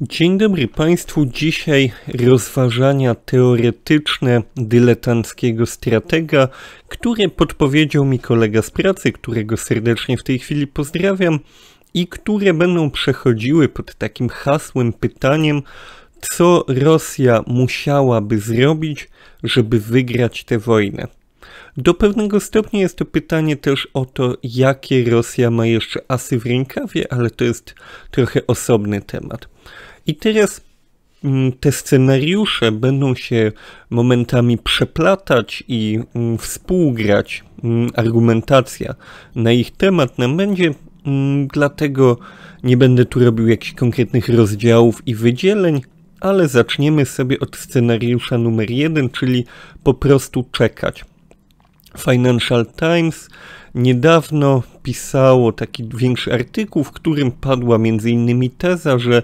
Dzień dobry Państwu. Dzisiaj rozważania teoretyczne dyletanckiego stratega, które podpowiedział mi kolega z pracy, którego serdecznie w tej chwili pozdrawiam i które będą przechodziły pod takim hasłem, pytaniem, co Rosja musiałaby zrobić, żeby wygrać tę wojnę. Do pewnego stopnia jest to pytanie też o to, jakie Rosja ma jeszcze asy w rękawie, ale to jest trochę osobny temat. I teraz mm, te scenariusze będą się momentami przeplatać i mm, współgrać. Mm, argumentacja na ich temat nam no, będzie, dlatego nie będę tu robił jakichś konkretnych rozdziałów i wydzieleń, ale zaczniemy sobie od scenariusza numer jeden, czyli po prostu czekać. Financial Times niedawno pisało taki większy artykuł, w którym padła m.in. teza, że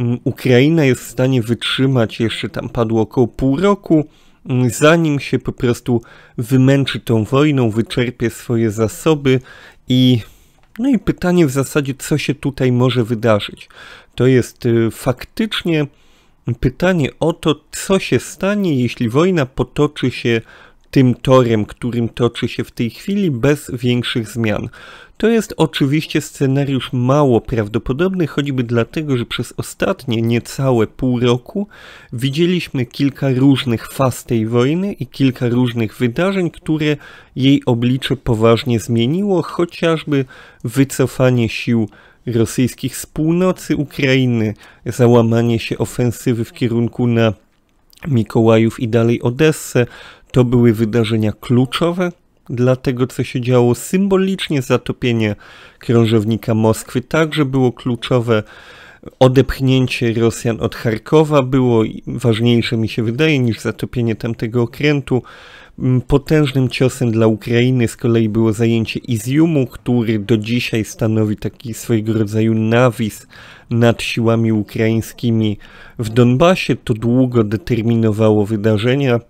Mm, Ukraina jest w stanie wytrzymać jeszcze tam padło około pół roku, mm, zanim się po prostu wymęczy tą wojną, wyczerpie swoje zasoby i no i pytanie w zasadzie, co się tutaj może wydarzyć. To jest y, faktycznie pytanie o to, co się stanie, jeśli wojna potoczy się tym torem, którym toczy się w tej chwili, bez większych zmian. To jest oczywiście scenariusz mało prawdopodobny, choćby dlatego, że przez ostatnie niecałe pół roku widzieliśmy kilka różnych faz tej wojny i kilka różnych wydarzeń, które jej oblicze poważnie zmieniło, chociażby wycofanie sił rosyjskich z północy Ukrainy, załamanie się ofensywy w kierunku na Mikołajów i dalej Odessę, to były wydarzenia kluczowe dla tego, co się działo symbolicznie. Zatopienie krążownika Moskwy także było kluczowe. Odepchnięcie Rosjan od Charkowa było ważniejsze, mi się wydaje, niż zatopienie tamtego okrętu. Mm, potężnym ciosem dla Ukrainy z kolei było zajęcie Iziumu, który do dzisiaj stanowi taki swojego rodzaju nawis nad siłami ukraińskimi w Donbasie. To długo determinowało wydarzenia.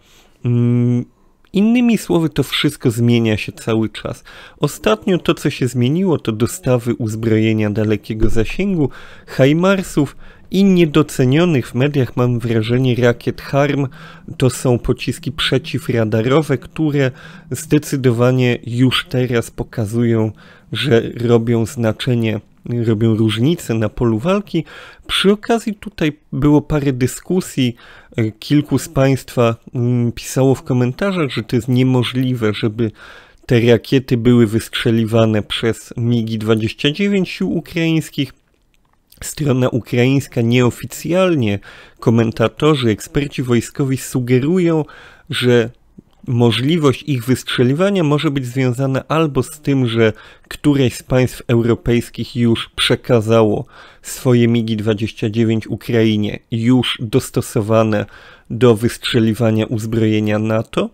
Mm, innymi słowy, to wszystko zmienia się cały czas. Ostatnio to, co się zmieniło, to dostawy uzbrojenia dalekiego zasięgu, Heimarsów i niedocenionych w mediach, mam wrażenie, rakiet HARM. To są pociski przeciwradarowe, które zdecydowanie już teraz pokazują, że robią znaczenie robią różnicę na polu walki. Przy okazji tutaj było parę dyskusji. Kilku z Państwa mm, pisało w komentarzach, że to jest niemożliwe, żeby te rakiety były wystrzeliwane przez MIGI-29 sił ukraińskich. Strona ukraińska nieoficjalnie, komentatorzy, eksperci wojskowi sugerują, że możliwość ich wystrzeliwania może być związana albo z tym, że któreś z państw europejskich już przekazało swoje MIGI-29 Ukrainie, już dostosowane do wystrzeliwania uzbrojenia NATO,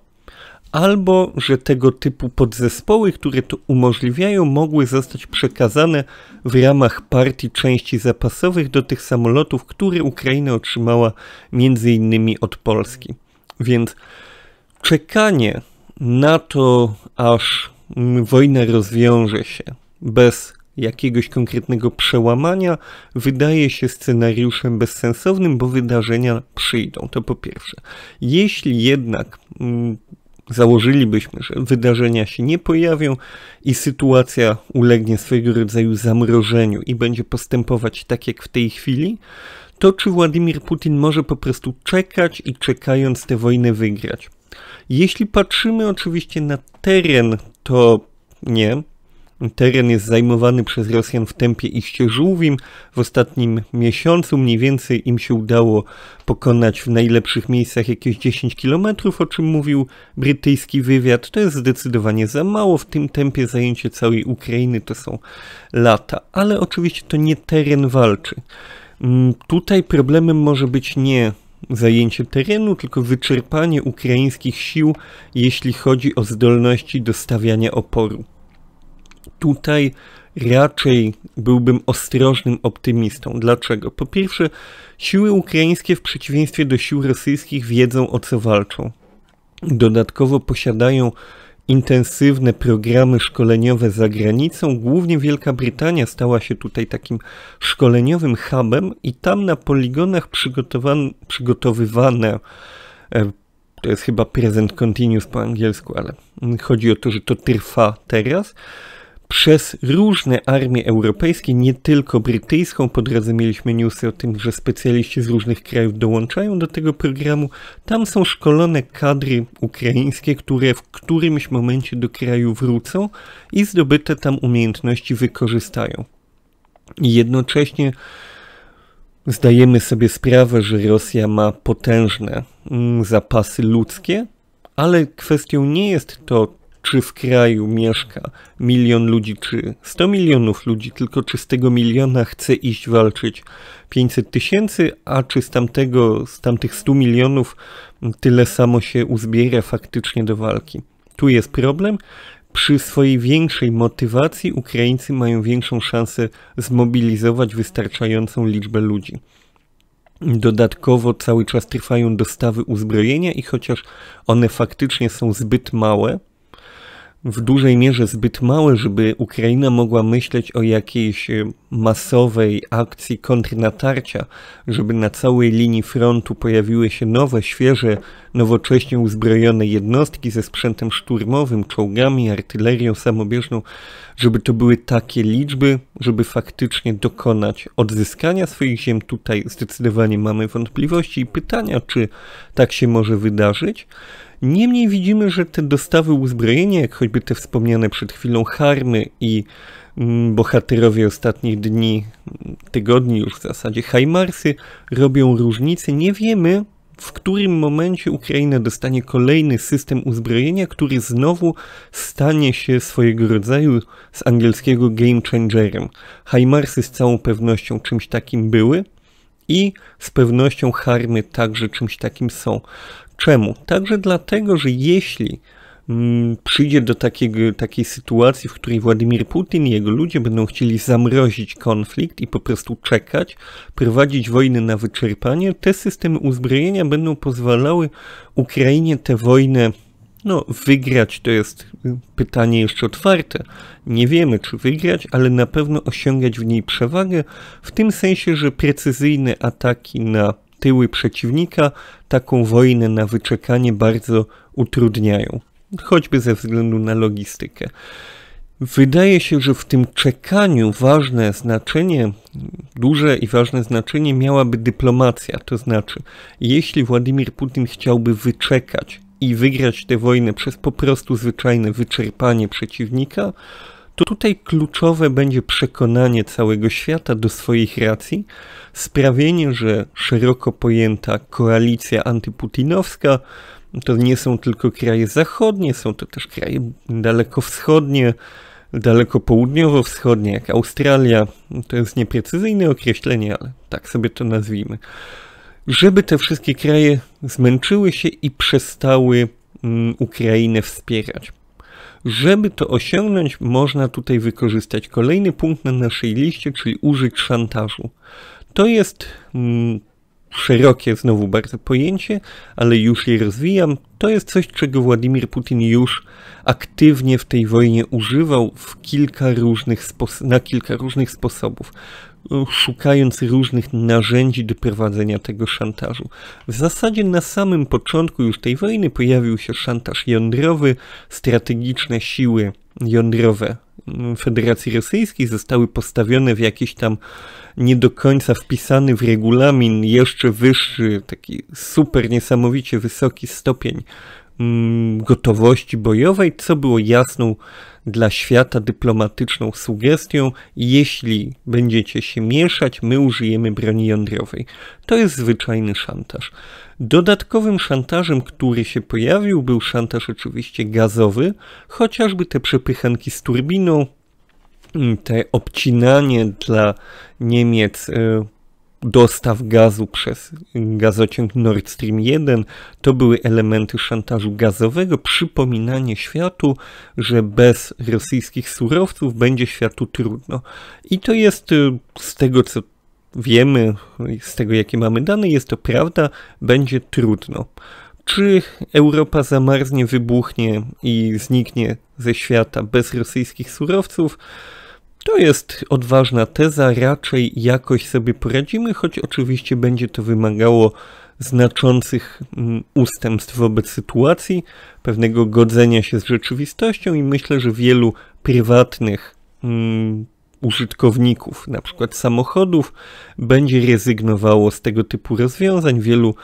albo że tego typu podzespoły, które to umożliwiają, mogły zostać przekazane w ramach partii części zapasowych do tych samolotów, które Ukraina otrzymała między innymi od Polski. Więc czekanie na to, aż wojna rozwiąże się bez jakiegoś konkretnego przełamania wydaje się scenariuszem bezsensownym, bo wydarzenia przyjdą. To po pierwsze. Jeśli jednak mm, założylibyśmy, że wydarzenia się nie pojawią i sytuacja ulegnie swojego rodzaju zamrożeniu i będzie postępować tak jak w tej chwili, to czy Władimir Putin może po prostu czekać i czekając tę wojnę wygrać? Jeśli patrzymy oczywiście na teren, to nie. Teren jest zajmowany przez Rosjan w tempie iście żółwim. W ostatnim miesiącu mniej więcej im się udało pokonać w najlepszych miejscach jakieś 10 km, o czym mówił brytyjski wywiad. To jest zdecydowanie za mało. W tym tempie zajęcie całej Ukrainy to są lata. Ale oczywiście to nie teren walczy. Mm, tutaj problemem może być nie zajęcie terenu, tylko wyczerpanie ukraińskich sił, jeśli chodzi o zdolności do stawiania oporu. Tutaj raczej byłbym ostrożnym optymistą. Dlaczego? Po pierwsze, siły ukraińskie w przeciwieństwie do sił rosyjskich wiedzą o co walczą. Dodatkowo posiadają intensywne programy szkoleniowe za granicą. Głównie Wielka Brytania stała się tutaj takim szkoleniowym hubem i tam na poligonach przygotowywane e, to jest chyba present continuous po angielsku, ale chodzi o to, że to trwa teraz przez różne armie europejskie, nie tylko brytyjską. Po drodze mieliśmy newsy o tym, że specjaliści z różnych krajów dołączają do tego programu. Tam są szkolone kadry ukraińskie, które w którymś momencie do kraju wrócą i zdobyte tam umiejętności wykorzystają. jednocześnie zdajemy sobie sprawę, że Rosja ma potężne mm, zapasy ludzkie, ale kwestią nie jest to, czy w kraju mieszka milion ludzi, czy 100 milionów ludzi, tylko czy z tego miliona chce iść walczyć 500 tysięcy, a czy z, tamtego, z tamtych 100 milionów tyle samo się uzbiera faktycznie do walki. Tu jest problem. Przy swojej większej motywacji Ukraińcy mają większą szansę zmobilizować wystarczającą liczbę ludzi. Dodatkowo cały czas trwają dostawy uzbrojenia i chociaż one faktycznie są zbyt małe, w dużej mierze zbyt małe, żeby Ukraina mogła myśleć o jakiejś y, masowej akcji kontrnatarcia, żeby na całej linii frontu pojawiły się nowe, świeże, nowocześnie uzbrojone jednostki ze sprzętem szturmowym, czołgami, artylerią samobieżną, żeby to były takie liczby, żeby faktycznie dokonać odzyskania swoich ziem. Tutaj zdecydowanie mamy wątpliwości i pytania, czy tak się może wydarzyć. Niemniej widzimy, że te dostawy uzbrojenia, jak choćby te wspomniane przed chwilą Harmy i mm, bohaterowie ostatnich dni, mm, tygodni już w zasadzie, Hajmarsy robią różnicę. Nie wiemy, w którym momencie Ukraina dostanie kolejny system uzbrojenia, który znowu stanie się swojego rodzaju z angielskiego game changerem. Hajmarsy z całą pewnością czymś takim były, i z pewnością harmy także czymś takim są. Czemu? Także dlatego, że jeśli mm, przyjdzie do takiego, takiej sytuacji, w której Władimir Putin i jego ludzie będą chcieli zamrozić konflikt i po prostu czekać, prowadzić wojny na wyczerpanie, te systemy uzbrojenia będą pozwalały Ukrainie tę wojnę no, wygrać to jest y, pytanie jeszcze otwarte. Nie wiemy, czy wygrać, ale na pewno osiągać w niej przewagę, w tym sensie, że precyzyjne ataki na tyły przeciwnika taką wojnę na wyczekanie bardzo utrudniają, choćby ze względu na logistykę. Wydaje się, że w tym czekaniu ważne znaczenie, duże i ważne znaczenie miałaby dyplomacja. To znaczy, jeśli Władimir Putin chciałby wyczekać i wygrać tę wojnę przez po prostu zwyczajne wyczerpanie przeciwnika, Tutaj kluczowe będzie przekonanie całego świata do swoich racji, sprawienie, że szeroko pojęta koalicja antyputinowska to nie są tylko kraje zachodnie, są to też kraje dalekowschodnie, daleko południowo-wschodnie, jak Australia. To jest nieprecyzyjne określenie, ale tak sobie to nazwijmy. Żeby te wszystkie kraje zmęczyły się i przestały mm, Ukrainę wspierać. Żeby to osiągnąć, można tutaj wykorzystać kolejny punkt na naszej liście, czyli użyć szantażu. To jest mm, szerokie znowu bardzo pojęcie, ale już je rozwijam. To jest coś, czego Władimir Putin już aktywnie w tej wojnie używał w kilka różnych na kilka różnych sposobów. E, szukając różnych narzędzi do prowadzenia tego szantażu. W zasadzie na samym początku już tej wojny pojawił się szantaż jądrowy, strategiczne siły jądrowe mm, Federacji Rosyjskiej zostały postawione w jakiś tam nie do końca wpisany w regulamin jeszcze wyższy, taki super niesamowicie wysoki stopień Mm, gotowości bojowej, co było jasną dla świata dyplomatyczną sugestią, jeśli będziecie się mieszać, my użyjemy broni jądrowej. To jest zwyczajny szantaż. Dodatkowym szantażem, który się pojawił, był szantaż oczywiście gazowy, chociażby te przepychanki z turbiną, mm, te obcinanie dla Niemiec y, dostaw gazu przez gazociąg Nord Stream 1 to były elementy szantażu gazowego, przypominanie światu, że bez rosyjskich surowców będzie światu trudno. I to jest y, z tego, co wiemy, z tego, jakie mamy dane, jest to prawda, będzie trudno. Czy Europa zamarznie, wybuchnie i zniknie ze świata bez rosyjskich surowców? To jest odważna teza, raczej jakoś sobie poradzimy, choć oczywiście będzie to wymagało znaczących mm, ustępstw wobec sytuacji, pewnego godzenia się z rzeczywistością i myślę, że wielu prywatnych mm, użytkowników, na przykład samochodów, będzie rezygnowało z tego typu rozwiązań. Wielu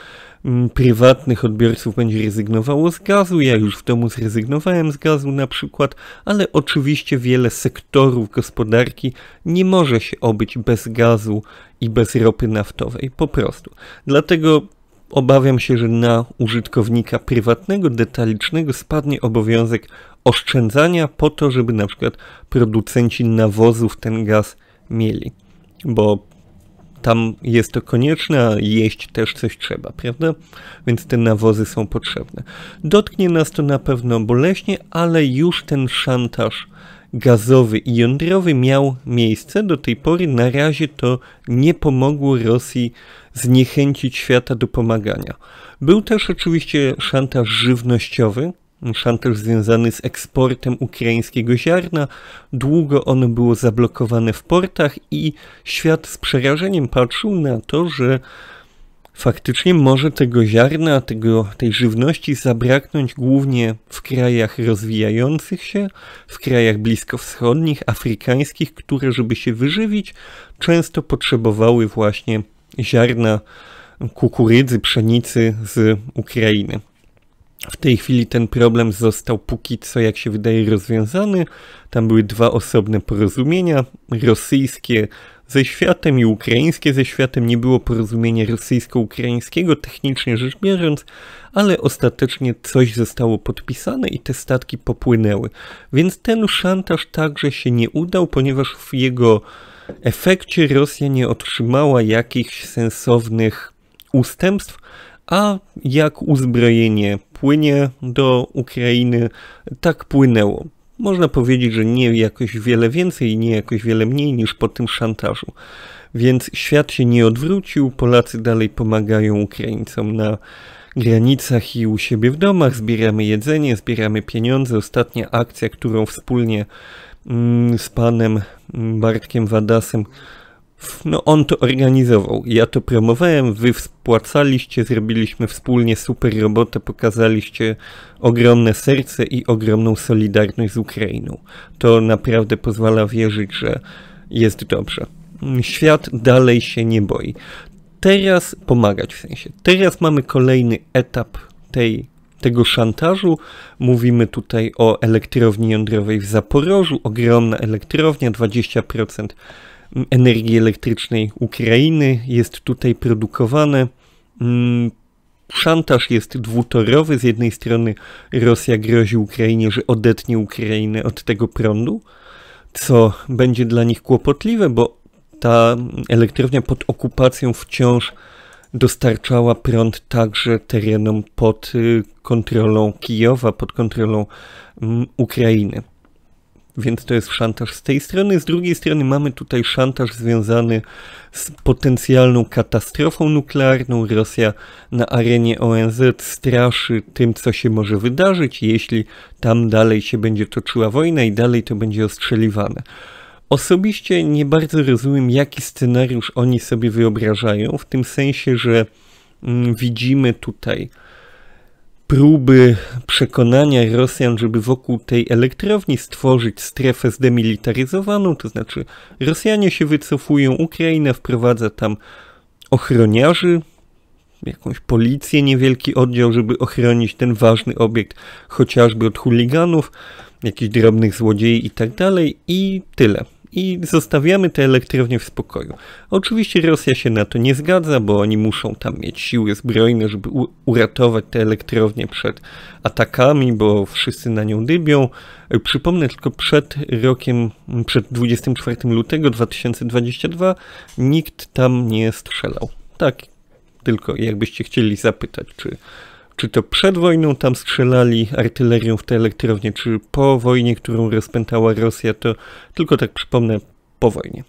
mm, prywatnych odbiorców będzie rezygnowało z gazu. Ja już w domu zrezygnowałem z gazu na przykład, ale oczywiście wiele sektorów gospodarki nie może się obyć bez gazu i bez ropy naftowej, po prostu. Dlatego Obawiam się, że na użytkownika prywatnego, detalicznego spadnie obowiązek oszczędzania po to, żeby na przykład producenci nawozów ten gaz mieli, bo tam jest to konieczne, a jeść też coś trzeba, prawda? Więc te nawozy są potrzebne. Dotknie nas to na pewno boleśnie, ale już ten szantaż gazowy i jądrowy miał miejsce do tej pory. Na razie to nie pomogło Rosji zniechęcić świata do pomagania. Był też oczywiście szantaż żywnościowy, szantaż związany z eksportem ukraińskiego ziarna. Długo ono było zablokowane w portach i świat z przerażeniem patrzył na to, że faktycznie może tego ziarna, tego, tej żywności zabraknąć głównie w krajach rozwijających się, w krajach bliskowschodnich, afrykańskich, które, żeby się wyżywić, często potrzebowały właśnie ziarna kukurydzy, pszenicy z Ukrainy. W tej chwili ten problem został póki co, jak się wydaje, rozwiązany. Tam były dwa osobne porozumienia: rosyjskie ze światem i ukraińskie ze światem. Nie było porozumienia rosyjsko-ukraińskiego, technicznie rzecz biorąc, ale ostatecznie coś zostało podpisane i te statki popłynęły. Więc ten szantaż także się nie udał, ponieważ w jego efekcie Rosja nie otrzymała jakichś sensownych ustępstw, a jak uzbrojenie płynie do Ukrainy, tak płynęło. Można powiedzieć, że nie jakoś wiele więcej, nie jakoś wiele mniej niż po tym szantażu. Więc świat się nie odwrócił, Polacy dalej pomagają Ukraińcom na granicach i u siebie w domach, zbieramy jedzenie, zbieramy pieniądze. Ostatnia akcja, którą wspólnie Mm, z panem mm, Bartkiem Wadasem. No on to organizował, ja to promowałem, wy spłacaliście, zrobiliśmy wspólnie super robotę, pokazaliście ogromne serce i ogromną solidarność z Ukrainą. To naprawdę pozwala wierzyć, że jest dobrze. Mm, świat dalej się nie boi. Teraz pomagać w sensie. Teraz mamy kolejny etap tej tego szantażu. Mówimy tutaj o elektrowni jądrowej w Zaporożu, ogromna elektrownia, 20% energii elektrycznej Ukrainy jest tutaj produkowane. Mm, szantaż jest dwutorowy. Z jednej strony Rosja grozi Ukrainie, że odetnie Ukrainę od tego prądu, co będzie dla nich kłopotliwe, bo ta elektrownia pod okupacją wciąż dostarczała prąd także terenom pod y, kontrolą Kijowa, pod kontrolą mm, Ukrainy. Więc to jest szantaż z tej strony. Z drugiej strony mamy tutaj szantaż związany z potencjalną katastrofą nuklearną. Rosja na arenie ONZ straszy tym, co się może wydarzyć, jeśli tam dalej się będzie toczyła wojna i dalej to będzie ostrzeliwane. Osobiście nie bardzo rozumiem, jaki scenariusz oni sobie wyobrażają, w tym sensie, że mm, widzimy tutaj próby przekonania Rosjan, żeby wokół tej elektrowni stworzyć strefę zdemilitaryzowaną, to znaczy Rosjanie się wycofują, Ukraina wprowadza tam ochroniarzy, jakąś policję, niewielki oddział, żeby ochronić ten ważny obiekt chociażby od chuliganów, jakichś drobnych złodziei i tak dalej i tyle i zostawiamy te elektrownie w spokoju. Oczywiście Rosja się na to nie zgadza, bo oni muszą tam mieć siły zbrojne, żeby uratować te elektrownie przed atakami, bo wszyscy na nią dybią. E, przypomnę tylko przed rokiem, przed 24 lutego 2022 nikt tam nie strzelał. Tak, tylko jakbyście chcieli zapytać, czy czy to przed wojną tam strzelali artylerią w te elektrownie, czy po wojnie, którą rozpętała Rosja, to tylko tak przypomnę, po wojnie.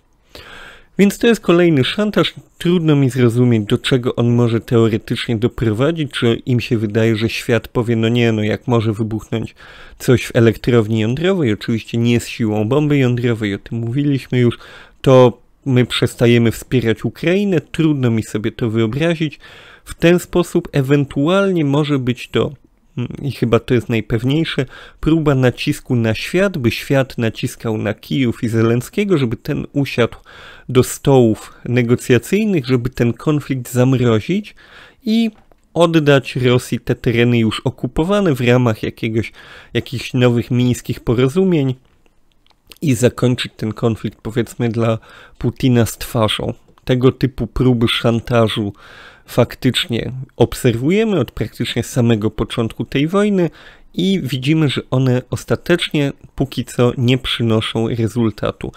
Więc to jest kolejny szantaż. Trudno mi zrozumieć, do czego on może teoretycznie doprowadzić. Czy im się wydaje, że świat powie, no nie, no jak może wybuchnąć coś w elektrowni jądrowej, oczywiście nie z siłą bomby jądrowej, o tym mówiliśmy już, to my przestajemy wspierać Ukrainę, trudno mi sobie to wyobrazić. W ten sposób ewentualnie może być to, mm, i chyba to jest najpewniejsze, próba nacisku na świat, by świat naciskał na Kijów i Zelenskiego, żeby ten usiadł do stołów negocjacyjnych, żeby ten konflikt zamrozić i oddać Rosji te tereny już okupowane w ramach jakiegoś, jakichś nowych mińskich porozumień i zakończyć ten konflikt, powiedzmy, dla Putina z twarzą. Tego typu próby szantażu faktycznie obserwujemy od praktycznie samego początku tej wojny i widzimy, że one ostatecznie póki co nie przynoszą rezultatu.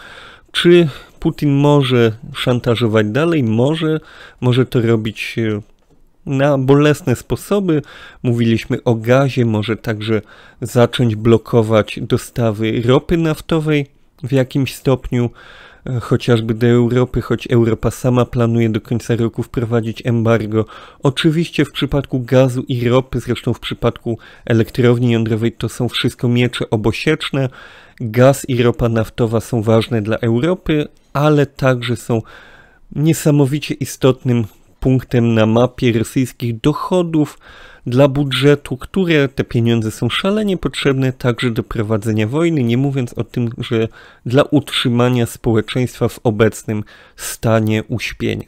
Czy Putin może szantażować dalej? Może, może to robić e, na bolesne sposoby. Mówiliśmy o gazie, może także zacząć blokować dostawy ropy naftowej w jakimś stopniu e, chociażby do Europy, choć Europa sama planuje do końca roku wprowadzić embargo. Oczywiście w przypadku gazu i ropy, zresztą w przypadku elektrowni jądrowej to są wszystko miecze obosieczne. Gaz i ropa naftowa są ważne dla Europy, ale także są niesamowicie istotnym punktem na mapie rosyjskich dochodów dla budżetu, które te pieniądze są szalenie potrzebne także do prowadzenia wojny, nie mówiąc o tym, że dla utrzymania społeczeństwa w obecnym stanie uśpienia.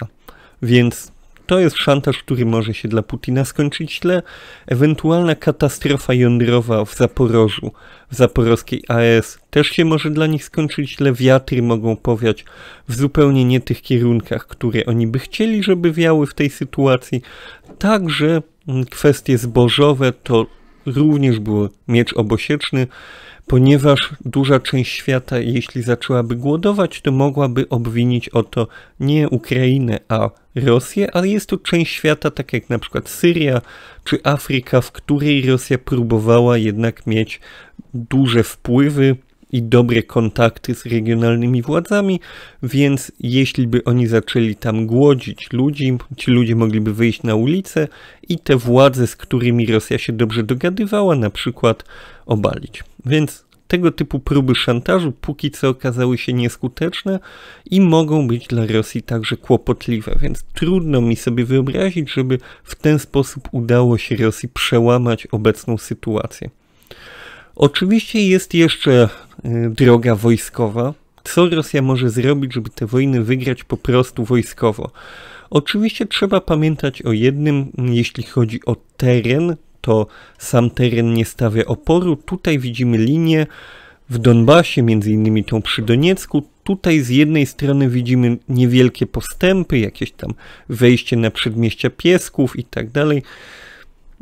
Więc to jest szantaż, który może się dla Putina skończyć źle. Ewentualna katastrofa jądrowa w Zaporożu, w zaporowskiej AES też się może dla nich skończyć źle. Wiatry mogą powiać w zupełnie nie tych kierunkach, które oni by chcieli, żeby wiały w tej sytuacji. Także kwestie zbożowe to również był miecz obosieczny, ponieważ duża część świata, jeśli zaczęłaby głodować, to mogłaby obwinić o to nie Ukrainę, a Rosję, ale jest to część świata, tak jak na przykład Syria czy Afryka, w której Rosja próbowała jednak mieć duże wpływy i dobre kontakty z regionalnymi władzami, więc jeśli by oni zaczęli tam głodzić ludzi, ci ludzie mogliby wyjść na ulicę i te władze, z którymi Rosja się dobrze dogadywała, na przykład obalić. Więc tego typu próby szantażu póki co okazały się nieskuteczne i mogą być dla Rosji także kłopotliwe, więc trudno mi sobie wyobrazić, żeby w ten sposób udało się Rosji przełamać obecną sytuację. Oczywiście jest jeszcze e, droga wojskowa. Co Rosja może zrobić, żeby te wojny wygrać po prostu wojskowo? Oczywiście trzeba pamiętać o jednym, jeśli chodzi o teren, to sam teren nie stawia oporu. Tutaj widzimy linię w Donbasie, między innymi tą przy Doniecku. Tutaj z jednej strony widzimy niewielkie postępy, jakieś tam wejście na przedmieścia piesków i tak dalej.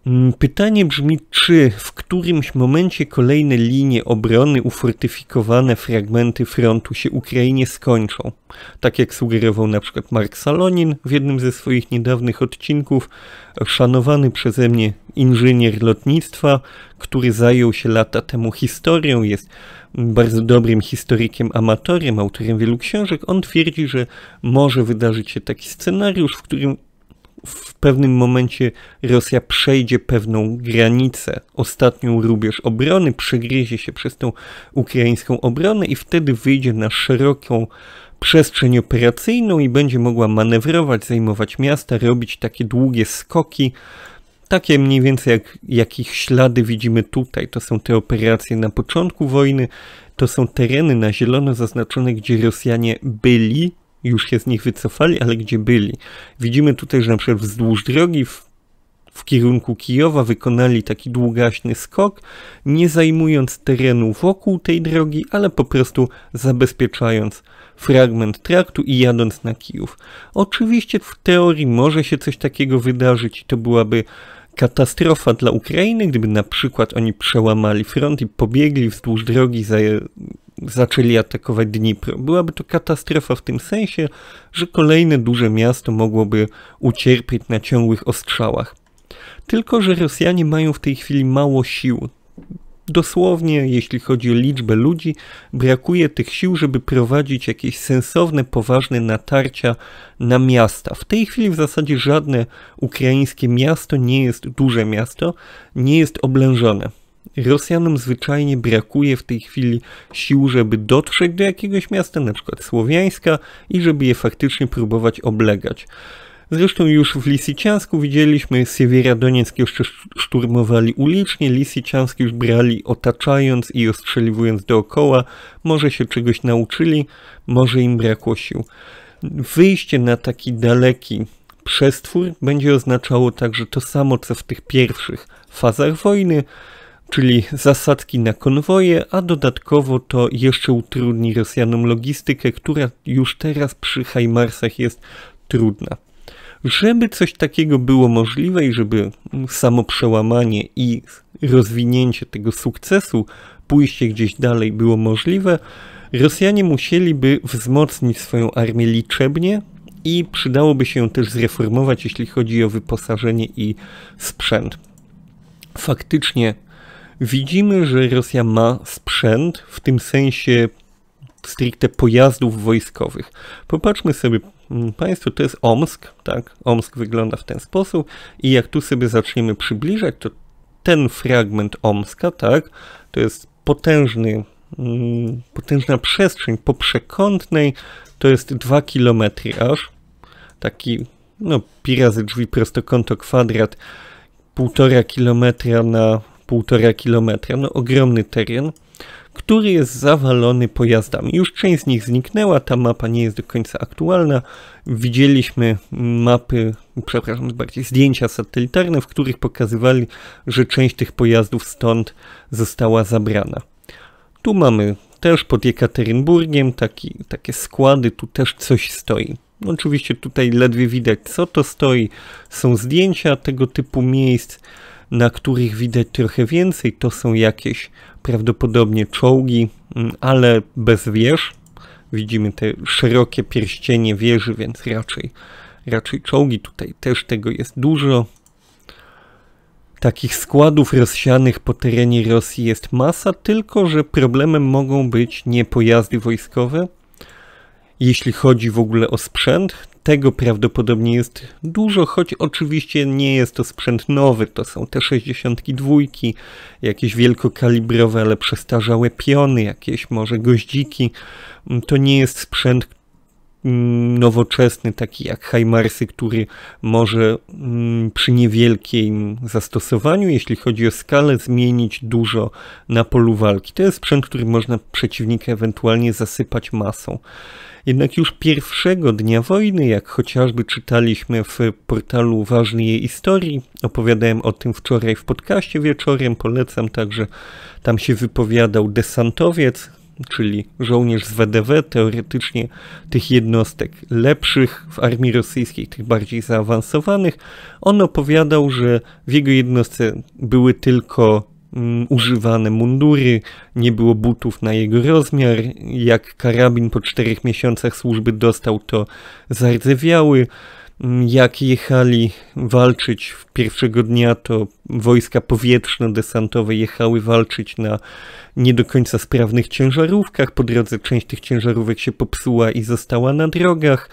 Mm, pytanie brzmi, czy w którymś momencie kolejne linie obrony, ufortyfikowane fragmenty frontu się Ukrainie skończą. Tak jak sugerował na przykład Mark Salonin w jednym ze swoich niedawnych odcinków, szanowany przeze mnie inżynier lotnictwa, który zajął się lata temu historią, jest bardzo dobrym historykiem, amatorem, autorem wielu książek. On twierdzi, że może wydarzyć się taki scenariusz, w którym w pewnym momencie Rosja przejdzie pewną granicę, ostatnią rubież obrony, przegryzie się przez tą ukraińską obronę i wtedy wyjdzie na szeroką przestrzeń operacyjną i będzie mogła manewrować, zajmować miasta, robić takie długie skoki. Takie mniej więcej jak, jakich ślady widzimy tutaj. To są te operacje na początku wojny, to są tereny na zielono zaznaczone, gdzie Rosjanie byli, już się z nich wycofali, ale gdzie byli. Widzimy tutaj, że na przykład wzdłuż drogi w, w kierunku Kijowa wykonali taki długaśny skok, nie zajmując terenu wokół tej drogi, ale po prostu zabezpieczając fragment traktu i jadąc na Kijów. Oczywiście w teorii może się coś takiego wydarzyć i to byłaby katastrofa dla Ukrainy, gdyby na przykład oni przełamali front i pobiegli wzdłuż drogi, zaczęli atakować Dnipro. Byłaby to katastrofa w tym sensie, że kolejne duże miasto mogłoby ucierpieć na ciągłych ostrzałach. Tylko, że Rosjanie mają w tej chwili mało sił. Dosłownie, jeśli chodzi o liczbę ludzi, brakuje tych sił, żeby prowadzić jakieś sensowne, poważne natarcia na miasta. W tej chwili w zasadzie żadne ukraińskie miasto nie jest duże miasto, nie jest oblężone. Rosjanom zwyczajnie brakuje w tej chwili sił, żeby dotrzeć do jakiegoś miasta, na przykład Słowiańska, i żeby je faktycznie próbować oblegać. Zresztą już w Lisiciansku widzieliśmy, Siewiera Donieck jeszcze szturmowali ulicznie, Lisiciansk już brali otaczając i ostrzeliwując dookoła. Może się czegoś nauczyli, może im brakło sił. Wyjście na taki daleki przestwór będzie oznaczało także to samo, co w tych pierwszych fazach wojny, czyli zasadki na konwoje, a dodatkowo to jeszcze utrudni Rosjanom logistykę, która już teraz przy Hajmarsach jest trudna. Żeby coś takiego było możliwe i żeby samo przełamanie i rozwinięcie tego sukcesu, pójście gdzieś dalej było możliwe, Rosjanie musieliby wzmocnić swoją armię liczebnie i przydałoby się ją też zreformować, jeśli chodzi o wyposażenie i sprzęt. Faktycznie widzimy, że Rosja ma sprzęt, w tym sensie stricte pojazdów wojskowych. Popatrzmy sobie mm, Państwo, to jest Omsk, tak? Omsk wygląda w ten sposób i jak tu sobie zaczniemy przybliżać, to ten fragment Omska, tak? To jest potężny, mm, potężna przestrzeń poprzekątnej, to jest 2 km aż, taki, no, pi razy drzwi prostokąto kwadrat, półtora kilometra na półtora kilometra, no ogromny teren, który jest zawalony pojazdami. Już część z nich zniknęła, ta mapa nie jest do końca aktualna. Widzieliśmy mapy, przepraszam, bardziej zdjęcia satelitarne, w których pokazywali, że część tych pojazdów stąd została zabrana. Tu mamy też pod Jekaterynburgiem taki, takie składy, tu też coś stoi. Oczywiście tutaj ledwie widać co to stoi, są zdjęcia tego typu miejsc na których widać trochę więcej. To są jakieś prawdopodobnie czołgi, mm, ale bez wież. Widzimy te szerokie pierścienie wieży, więc raczej, raczej czołgi. Tutaj też tego jest dużo. Takich składów rozsianych po terenie Rosji jest masa, tylko że problemem mogą być nie pojazdy wojskowe. Jeśli chodzi w ogóle o sprzęt, tego prawdopodobnie jest dużo, choć oczywiście nie jest to sprzęt nowy, to są te 62, jakieś wielkokalibrowe, ale przestarzałe piony, jakieś może goździki. Mm, to nie jest sprzęt mm, nowoczesny, taki jak HIMARSy, który może mm, przy niewielkim zastosowaniu, jeśli chodzi o skalę, zmienić dużo na polu walki. To jest sprzęt, który można przeciwnika ewentualnie zasypać masą. Jednak już pierwszego dnia wojny, jak chociażby czytaliśmy w portalu Ważnej jej historii, opowiadałem o tym wczoraj w podcaście wieczorem, polecam także, tam się wypowiadał desantowiec, czyli żołnierz z WDW, teoretycznie tych jednostek lepszych w armii rosyjskiej, tych bardziej zaawansowanych. On opowiadał, że w jego jednostce były tylko Mm, używane mundury, nie było butów na jego rozmiar. Jak karabin po czterech miesiącach służby dostał, to zardzewiały. Mm, jak jechali walczyć w pierwszego dnia, to wojska powietrzno-desantowe jechały walczyć na nie do końca sprawnych ciężarówkach. Po drodze część tych ciężarówek się popsuła i została na drogach.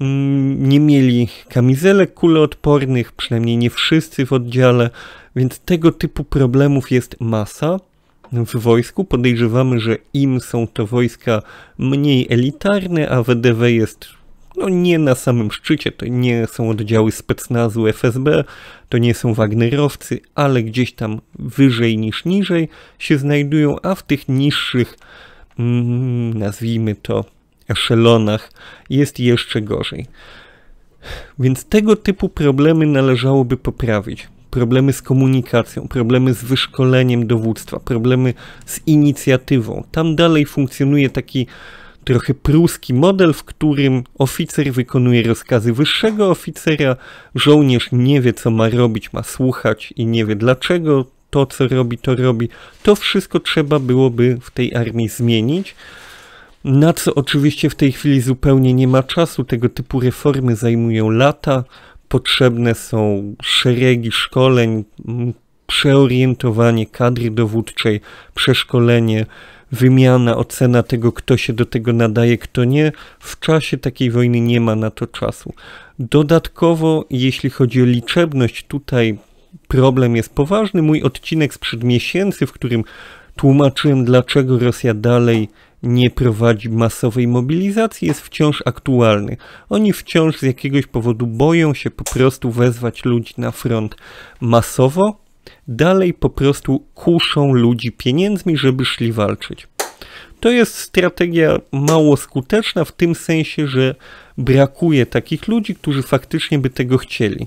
Mm, nie mieli kamizelek kuloodpornych, przynajmniej nie wszyscy w oddziale. Więc tego typu problemów jest masa w wojsku. Podejrzewamy, że im są to wojska mniej elitarne, a WDW jest no, nie na samym szczycie. To nie są oddziały specnazu FSB, to nie są Wagnerowcy, ale gdzieś tam wyżej niż niżej się znajdują, a w tych niższych, mm, nazwijmy to, eszelonach jest jeszcze gorzej. Więc tego typu problemy należałoby poprawić problemy z komunikacją, problemy z wyszkoleniem dowództwa, problemy z inicjatywą. Tam dalej funkcjonuje taki trochę pruski model, w którym oficer wykonuje rozkazy wyższego oficera, żołnierz nie wie, co ma robić, ma słuchać i nie wie dlaczego to, co robi, to robi. To wszystko trzeba byłoby w tej armii zmienić. Na co oczywiście w tej chwili zupełnie nie ma czasu, tego typu reformy zajmują lata potrzebne są szeregi szkoleń, przeorientowanie kadry dowódczej, przeszkolenie, wymiana, ocena tego, kto się do tego nadaje, kto nie. W czasie takiej wojny nie ma na to czasu. Dodatkowo, jeśli chodzi o liczebność, tutaj problem jest poważny. Mój odcinek sprzed miesięcy, w którym tłumaczyłem, dlaczego Rosja dalej nie prowadzi masowej mobilizacji, jest wciąż aktualny. Oni wciąż z jakiegoś powodu boją się po prostu wezwać ludzi na front masowo, dalej po prostu kuszą ludzi pieniędzmi, żeby szli walczyć. To jest strategia mało skuteczna w tym sensie, że brakuje takich ludzi, którzy faktycznie by tego chcieli.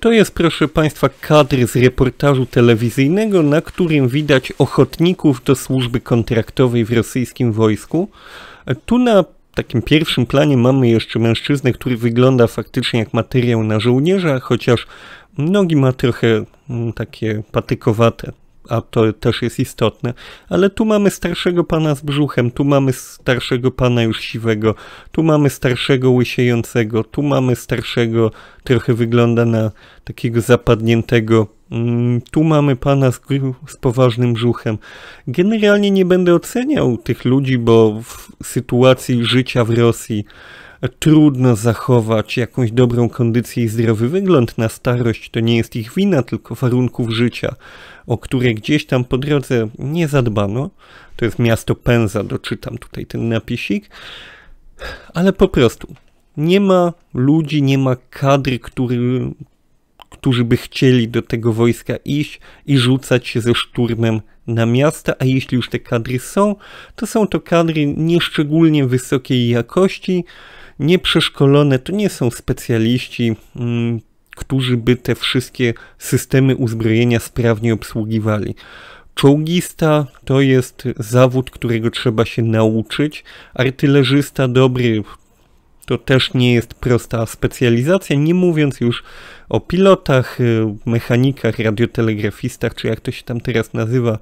To jest, proszę Państwa, kadr z reportażu telewizyjnego, na którym widać ochotników do służby kontraktowej w rosyjskim wojsku. Tu na takim pierwszym planie mamy jeszcze mężczyznę, który wygląda faktycznie jak materiał na żołnierza, chociaż nogi ma trochę mm, takie patykowate a to też jest istotne, ale tu mamy starszego pana z brzuchem, tu mamy starszego pana już siwego, tu mamy starszego łysiejącego, tu mamy starszego, trochę wygląda na takiego zapadniętego, mm, tu mamy pana z, z, poważnym brzuchem. Generalnie nie będę oceniał tych ludzi, bo w sytuacji życia w Rosji trudno zachować jakąś dobrą kondycję i zdrowy wygląd na starość, to nie jest ich wina, tylko warunków życia, o które gdzieś tam po drodze nie zadbano. To jest miasto Penza, doczytam tutaj ten napisik. Ale po prostu nie ma ludzi, nie ma kadry, który którzy by chcieli do tego wojska iść i rzucać się ze szturmem na miasta, a jeśli już te kadry są, to są to kadry nieszczególnie wysokiej jakości, nieprzeszkolone, to nie są specjaliści, mm, którzy by te wszystkie systemy uzbrojenia sprawnie obsługiwali. Czołgista to jest zawód, którego trzeba się nauczyć. Artylerzysta dobry to też nie jest prosta specjalizacja, nie mówiąc już o pilotach, y, mechanikach, radiotelegrafistach, czy jak to się tam teraz nazywa,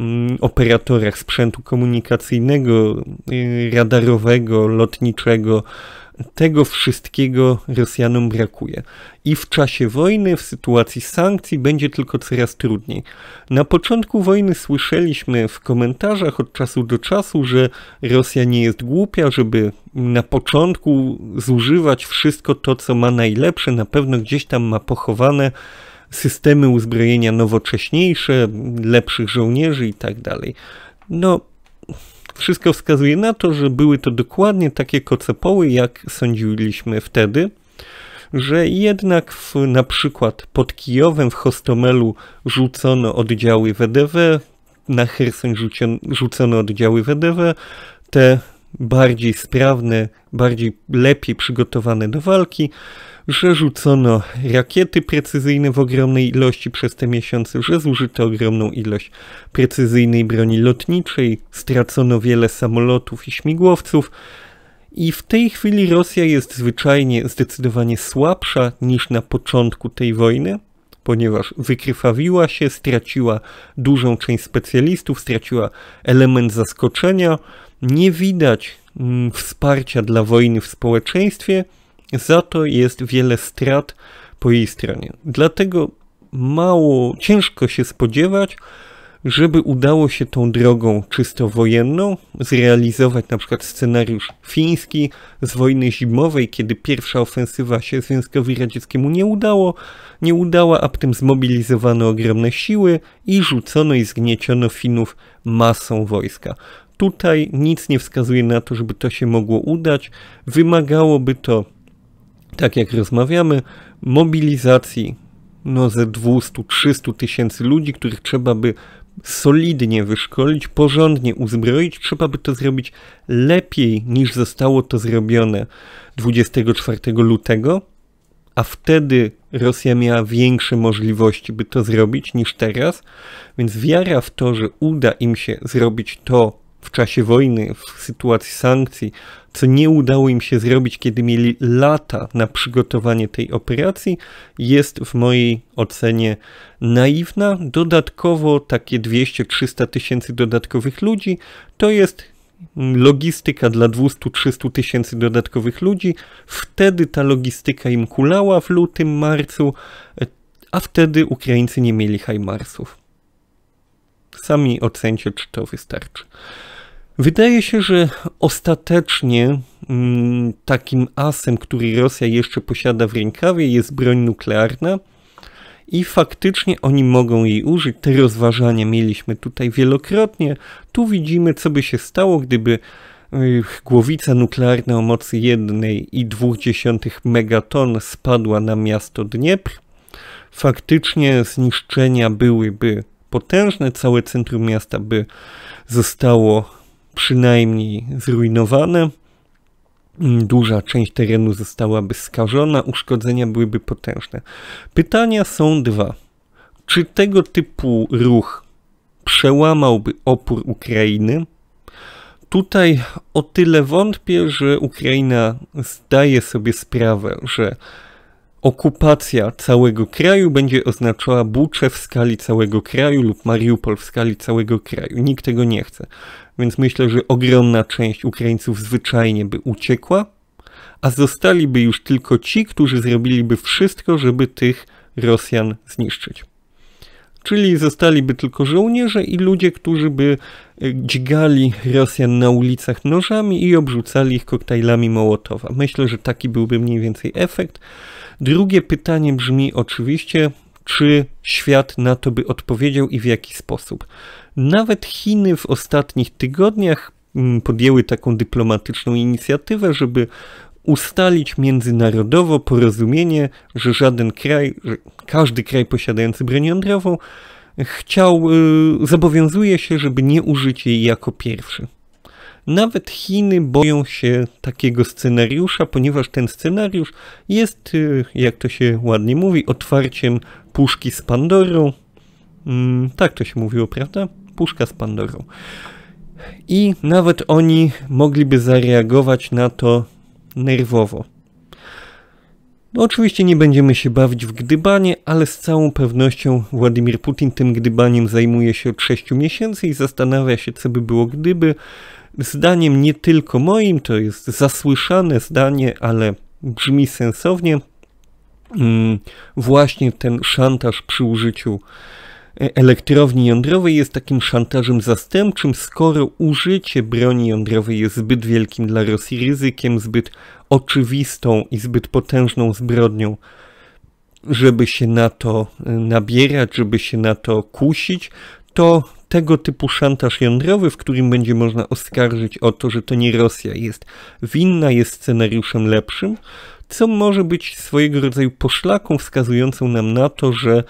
mm, operatorach sprzętu komunikacyjnego, y, radarowego, lotniczego, tego wszystkiego Rosjanom brakuje. I w czasie wojny, w sytuacji sankcji będzie tylko coraz trudniej. Na początku wojny słyszeliśmy w komentarzach od czasu do czasu, że Rosja nie jest głupia, żeby na początku zużywać wszystko to, co ma najlepsze, na pewno gdzieś tam ma pochowane systemy uzbrojenia nowocześniejsze, lepszych żołnierzy itd. Tak no, wszystko wskazuje na to, że były to dokładnie takie kocepoły, jak sądziliśmy wtedy, że jednak w, na przykład pod Kijowem w Hostomelu rzucono oddziały WDW, na Hersoń rzucono oddziały WDW, te bardziej sprawne, bardziej lepiej przygotowane do walki, że rzucono rakiety precyzyjne w ogromnej ilości przez te miesiące, że zużyto ogromną ilość precyzyjnej broni lotniczej, stracono wiele samolotów i śmigłowców. I w tej chwili Rosja jest zwyczajnie zdecydowanie słabsza niż na początku tej wojny, ponieważ wykrwawiła się, straciła dużą część specjalistów, straciła element zaskoczenia. Nie widać mm, wsparcia dla wojny w społeczeństwie za to jest wiele strat po jej stronie. Dlatego mało, ciężko się spodziewać, żeby udało się tą drogą czysto wojenną zrealizować na przykład scenariusz fiński z wojny zimowej, kiedy pierwsza ofensywa się Związkowi Radzieckiemu nie udało, nie udała, a potem zmobilizowano ogromne siły i rzucono i zgnieciono Finów masą wojska. Tutaj nic nie wskazuje na to, żeby to się mogło udać. Wymagałoby to tak jak rozmawiamy, mobilizacji no ze 200-300 tysięcy ludzi, których trzeba by solidnie wyszkolić, porządnie uzbroić, trzeba by to zrobić lepiej niż zostało to zrobione 24 lutego, a wtedy Rosja miała większe możliwości, by to zrobić niż teraz, więc wiara w to, że uda im się zrobić to, w czasie wojny, w sytuacji sankcji, co nie udało im się zrobić, kiedy mieli lata na przygotowanie tej operacji, jest w mojej ocenie naiwna. Dodatkowo takie 200-300 tysięcy dodatkowych ludzi to jest logistyka dla 200-300 tysięcy dodatkowych ludzi. Wtedy ta logistyka im kulała w lutym, marcu, a wtedy Ukraińcy nie mieli hajmarsów. Sami ocencie, czy to wystarczy. Wydaje się, że ostatecznie mm, takim asem, który Rosja jeszcze posiada w rękawie, jest broń nuklearna i faktycznie oni mogą jej użyć. Te rozważania mieliśmy tutaj wielokrotnie. Tu widzimy, co by się stało, gdyby głowica nuklearna o mocy 1,2 megaton spadła na miasto Dniepr. Faktycznie zniszczenia byłyby potężne, całe centrum miasta by zostało przynajmniej zrujnowane. Mm, duża część terenu zostałaby skażona, uszkodzenia byłyby potężne. Pytania są dwa. Czy tego typu ruch przełamałby opór Ukrainy? Tutaj o tyle wątpię, że Ukraina zdaje sobie sprawę, że okupacja całego kraju będzie oznaczała Bucze w skali całego kraju lub Mariupol w skali całego kraju. Nikt tego nie chce więc myślę, że ogromna część Ukraińców zwyczajnie by uciekła, a zostaliby już tylko ci, którzy zrobiliby wszystko, żeby tych Rosjan zniszczyć. Czyli zostaliby tylko żołnierze i ludzie, którzy by e, dźgali Rosjan na ulicach nożami i obrzucali ich koktajlami Mołotowa. Myślę, że taki byłby mniej więcej efekt. Drugie pytanie brzmi oczywiście, czy świat na to by odpowiedział i w jaki sposób. Nawet Chiny w ostatnich tygodniach mm, podjęły taką dyplomatyczną inicjatywę, żeby ustalić międzynarodowo porozumienie, że żaden kraj, że każdy kraj posiadający broń jądrową chciał, y, zobowiązuje się, żeby nie użyć jej jako pierwszy. Nawet Chiny boją się takiego scenariusza, ponieważ ten scenariusz jest, y, jak to się ładnie mówi, otwarciem puszki z Pandorą. Mm, tak to się mówiło, prawda? Puszka z Pandorą. I nawet oni mogliby zareagować na to nerwowo. No oczywiście nie będziemy się bawić w gdybanie, ale z całą pewnością Władimir Putin tym gdybaniem zajmuje się od 6 miesięcy i zastanawia się, co by było gdyby. Zdaniem nie tylko moim, to jest zasłyszane zdanie, ale brzmi sensownie. Mm, właśnie ten szantaż przy użyciu e, elektrowni jądrowej jest takim szantażem zastępczym, skoro użycie broni jądrowej jest zbyt wielkim dla Rosji ryzykiem, zbyt oczywistą i zbyt potężną zbrodnią, żeby się na to e, nabierać, żeby się na to kusić, to tego typu szantaż jądrowy, w którym będzie można oskarżyć o to, że to nie Rosja jest winna, jest scenariuszem lepszym, co może być swojego rodzaju poszlaką wskazującą nam na to, że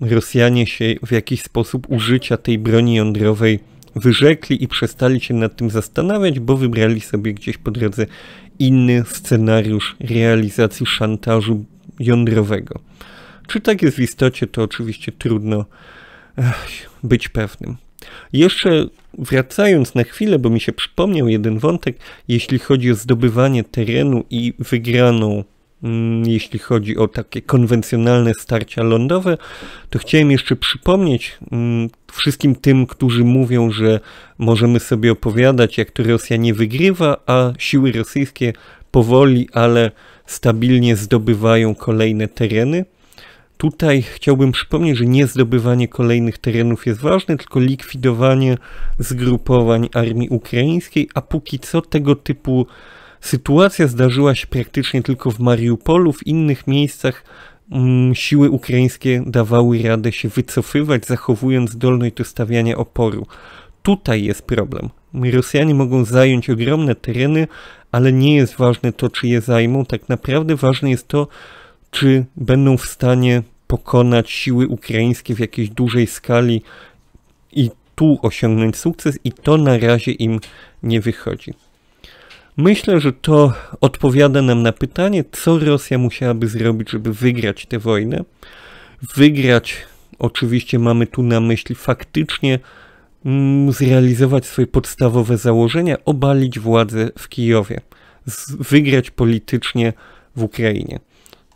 Rosjanie się w jakiś sposób użycia tej broni jądrowej wyrzekli i przestali się nad tym zastanawiać, bo wybrali sobie gdzieś po drodze inny scenariusz realizacji szantażu jądrowego. Czy tak jest w istocie, to oczywiście trudno być pewnym. Jeszcze wracając na chwilę, bo mi się przypomniał jeden wątek, jeśli chodzi o zdobywanie terenu i wygraną, mm, jeśli chodzi o takie konwencjonalne starcia lądowe, to chciałem jeszcze przypomnieć mm, wszystkim tym, którzy mówią, że możemy sobie opowiadać, jak to Rosja nie wygrywa, a siły rosyjskie powoli, ale stabilnie zdobywają kolejne tereny Tutaj chciałbym przypomnieć, że nie zdobywanie kolejnych terenów jest ważne, tylko likwidowanie zgrupowań armii ukraińskiej, a póki co tego typu sytuacja zdarzyła się praktycznie tylko w Mariupolu, w innych miejscach mm, siły ukraińskie dawały radę się wycofywać, zachowując zdolność do stawiania oporu. Tutaj jest problem. Rosjanie mogą zająć ogromne tereny, ale nie jest ważne to, czy je zajmą. Tak naprawdę ważne jest to, czy będą w stanie pokonać siły ukraińskie w jakiejś dużej skali i tu osiągnąć sukces, i to na razie im nie wychodzi. Myślę, że to odpowiada nam na pytanie, co Rosja musiałaby zrobić, żeby wygrać tę wojnę. Wygrać, oczywiście mamy tu na myśli faktycznie mm, zrealizować swoje podstawowe założenia, obalić władzę w Kijowie, wygrać politycznie w Ukrainie.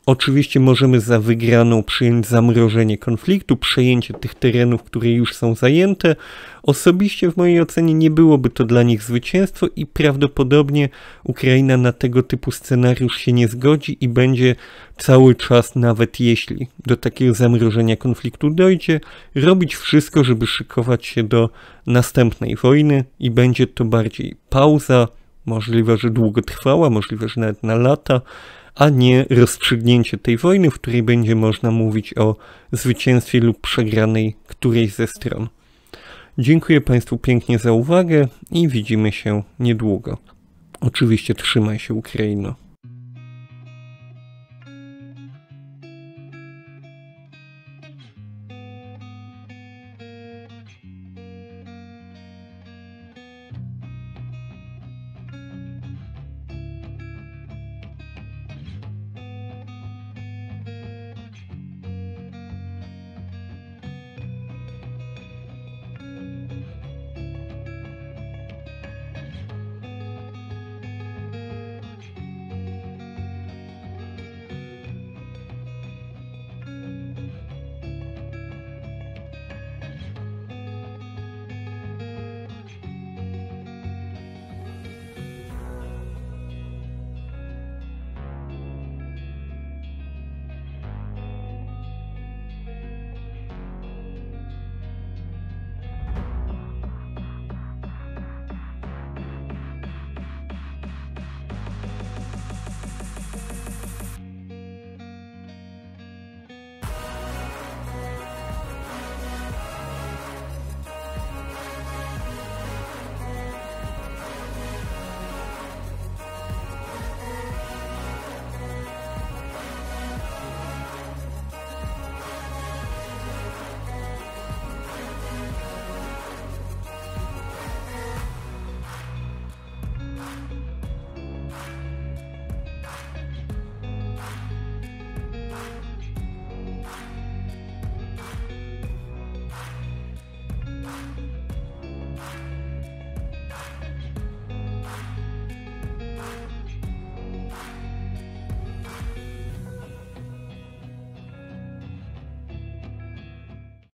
Oczywiście możemy za wygraną przyjąć zamrożenie konfliktu, przejęcie tych terenów, które już są zajęte. Osobiście w mojej ocenie nie byłoby to dla nich zwycięstwo i prawdopodobnie Ukraina na tego typu scenariusz się nie zgodzi i będzie cały czas, nawet jeśli do takiego zamrożenia konfliktu dojdzie, robić wszystko, żeby szykować się do następnej wojny i będzie to bardziej pauza, możliwe, że długotrwała, możliwe, że nawet na lata a nie rozstrzygnięcie tej wojny, w której będzie można mówić o zwycięstwie lub przegranej którejś ze stron. Dziękuję Państwu pięknie za uwagę i widzimy się niedługo. Oczywiście trzymaj się Ukraino.